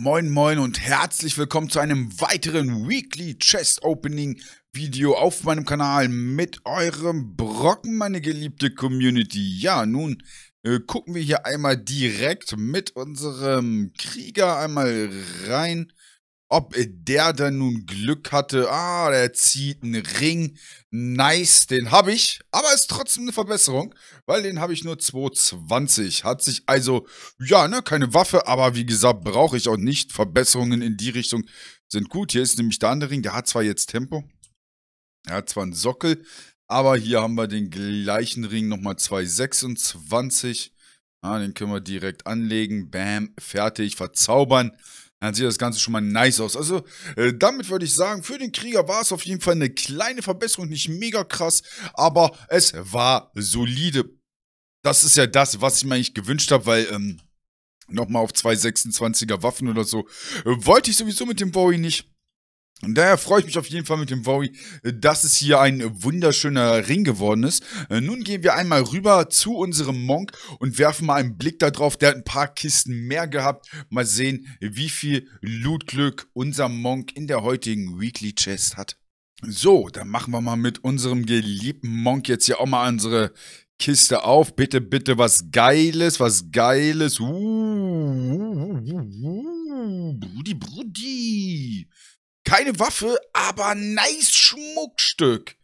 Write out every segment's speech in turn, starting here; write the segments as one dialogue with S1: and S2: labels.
S1: Moin Moin und herzlich willkommen zu einem weiteren Weekly Chest Opening Video auf meinem Kanal mit eurem Brocken, meine geliebte Community. Ja, nun äh, gucken wir hier einmal direkt mit unserem Krieger einmal rein ob der denn nun Glück hatte, ah, der zieht einen Ring, nice, den habe ich, aber ist trotzdem eine Verbesserung, weil den habe ich nur 220, hat sich also, ja, ne, keine Waffe, aber wie gesagt, brauche ich auch nicht, Verbesserungen in die Richtung sind gut, hier ist nämlich der andere Ring, der hat zwar jetzt Tempo, er hat zwar einen Sockel, aber hier haben wir den gleichen Ring, nochmal 226, ah, den können wir direkt anlegen, bam, fertig, verzaubern, dann sieht das Ganze schon mal nice aus. Also äh, damit würde ich sagen, für den Krieger war es auf jeden Fall eine kleine Verbesserung, nicht mega krass, aber es war solide. Das ist ja das, was ich mir eigentlich gewünscht habe, weil ähm, nochmal auf 226er Waffen oder so äh, wollte ich sowieso mit dem Bowie nicht. Und daher freue ich mich auf jeden Fall mit dem Wowie, äh, dass es hier ein wunderschöner Ring geworden ist. Äh, nun gehen wir einmal rüber zu unserem Monk und werfen mal einen Blick darauf. Der hat ein paar Kisten mehr gehabt. Mal sehen, wie viel Lootglück unser Monk in der heutigen Weekly Chest hat. So, dann machen wir mal mit unserem geliebten Monk jetzt hier auch mal unsere Kiste auf. Bitte, bitte was Geiles, was Geiles. Uh, uh, Uh, uh, uh, uh. Brudi, Brudi. Keine Waffe, aber nice Schmuckstück.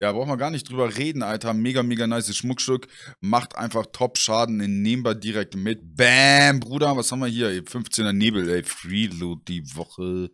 S1: Ja, braucht man gar nicht drüber reden, Alter. Mega, mega nice Schmuckstück. Macht einfach Top-Schaden, nehmbar direkt mit. Bam, Bruder, was haben wir hier? 15er Nebel, ey. Freeload die Woche.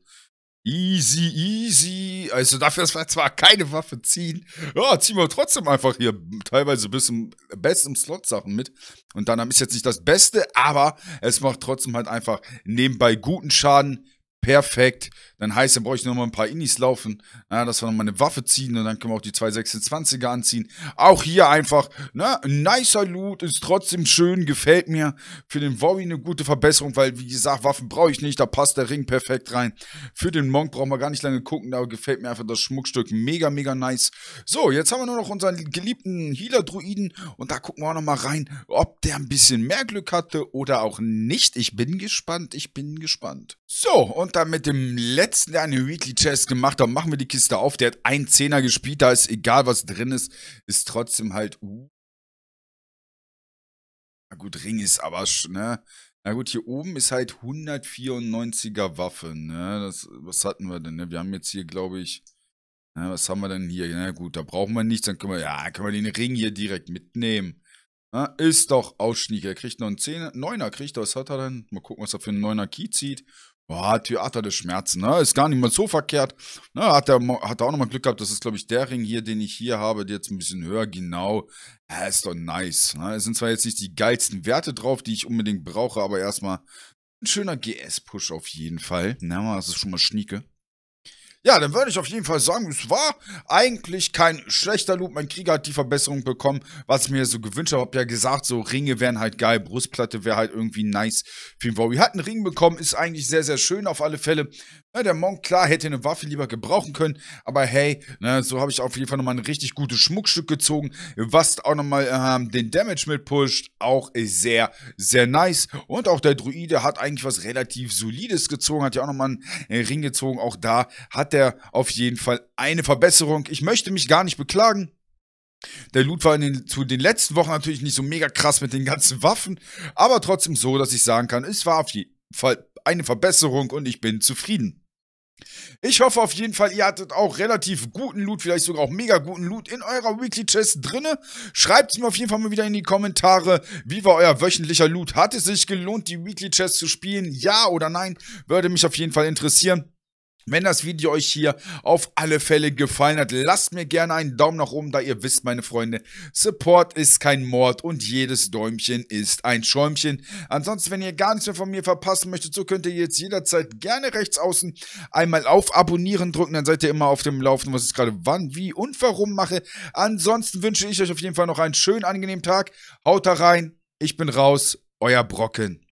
S1: Easy, easy. Also dafür, dass wir zwar keine Waffe ziehen, ja, ziehen wir trotzdem einfach hier teilweise bis zum besten Slot Sachen mit. Und dann ist jetzt nicht das Beste, aber es macht trotzdem halt einfach nebenbei guten Schaden Perfekt. Dann heißt, dann brauche ich noch mal ein paar Inis laufen, ja, dass wir noch mal eine Waffe ziehen und dann können wir auch die 226er anziehen. Auch hier einfach, ne, ein nicer Loot, ist trotzdem schön, gefällt mir. Für den Wowi eine gute Verbesserung, weil, wie gesagt, Waffen brauche ich nicht, da passt der Ring perfekt rein. Für den Monk brauchen wir gar nicht lange gucken, da gefällt mir einfach das Schmuckstück mega, mega nice. So, jetzt haben wir nur noch unseren geliebten Healer-Druiden und da gucken wir auch noch mal rein, ob der ein bisschen mehr Glück hatte oder auch nicht. Ich bin gespannt, ich bin gespannt. So, und dann mit dem letzten, der eine Weekly Chest gemacht hat, machen wir die Kiste auf. Der hat einen Zehner gespielt, da ist egal, was drin ist, ist trotzdem halt. Uh. Na gut, Ring ist aber, schon, ne? Na gut, hier oben ist halt 194er Waffe, ne? Das, was hatten wir denn, ne? Wir haben jetzt hier, glaube ich. Na, ne, was haben wir denn hier? Na gut, da brauchen wir nichts, dann können wir, ja, können wir den Ring hier direkt mitnehmen. Na, ist doch Ausschnieg. Er kriegt noch einen 10er, 9er kriegt er. Was hat er denn? Mal gucken, was er für einen 9er Key zieht. Boah, Theater des Schmerzen, ne? Ist gar nicht mal so verkehrt. Ne? Hat er hat er auch nochmal Glück gehabt. Das ist, glaube ich, der Ring hier, den ich hier habe, der jetzt ein bisschen höher, genau. Ja, ist doch nice. Ne? Es sind zwar jetzt nicht die geilsten Werte drauf, die ich unbedingt brauche, aber erstmal ein schöner GS-Push auf jeden Fall. Na, das ist schon mal schnieke. Ja, dann würde ich auf jeden Fall sagen, es war eigentlich kein schlechter Loop. Mein Krieger hat die Verbesserung bekommen, was ich mir so gewünscht habe. Ich Hab ja gesagt, so Ringe wären halt geil, Brustplatte wäre halt irgendwie nice für ihn. Warrior hat einen Ring bekommen, ist eigentlich sehr, sehr schön auf alle Fälle. Na, der Monk, klar, hätte eine Waffe lieber gebrauchen können, aber hey, na, ne, so habe ich auf jeden Fall nochmal ein richtig gutes Schmuckstück gezogen, was auch nochmal ähm, den Damage mitpusht. Auch sehr, sehr nice. Und auch der Druide hat eigentlich was relativ Solides gezogen, hat ja auch nochmal einen äh, Ring gezogen. Auch da hat er auf jeden Fall eine Verbesserung. Ich möchte mich gar nicht beklagen. Der Loot war den, zu den letzten Wochen natürlich nicht so mega krass mit den ganzen Waffen, aber trotzdem so, dass ich sagen kann, es war auf jeden Fall eine Verbesserung und ich bin zufrieden. Ich hoffe auf jeden Fall, ihr hattet auch relativ guten Loot, vielleicht sogar auch mega guten Loot in eurer Weekly Chest drinne. Schreibt es mir auf jeden Fall mal wieder in die Kommentare. Wie war euer wöchentlicher Loot? Hat es sich gelohnt, die Weekly Chest zu spielen? Ja oder nein? Würde mich auf jeden Fall interessieren. Wenn das Video euch hier auf alle Fälle gefallen hat, lasst mir gerne einen Daumen nach oben, da ihr wisst, meine Freunde, Support ist kein Mord und jedes Däumchen ist ein Schäumchen. Ansonsten, wenn ihr gar nichts mehr von mir verpassen möchtet, so könnt ihr jetzt jederzeit gerne rechts außen einmal auf Abonnieren drücken, dann seid ihr immer auf dem Laufenden, was ich gerade wann, wie und warum mache. Ansonsten wünsche ich euch auf jeden Fall noch einen schönen, angenehmen Tag. Haut da rein, ich bin raus, euer Brocken.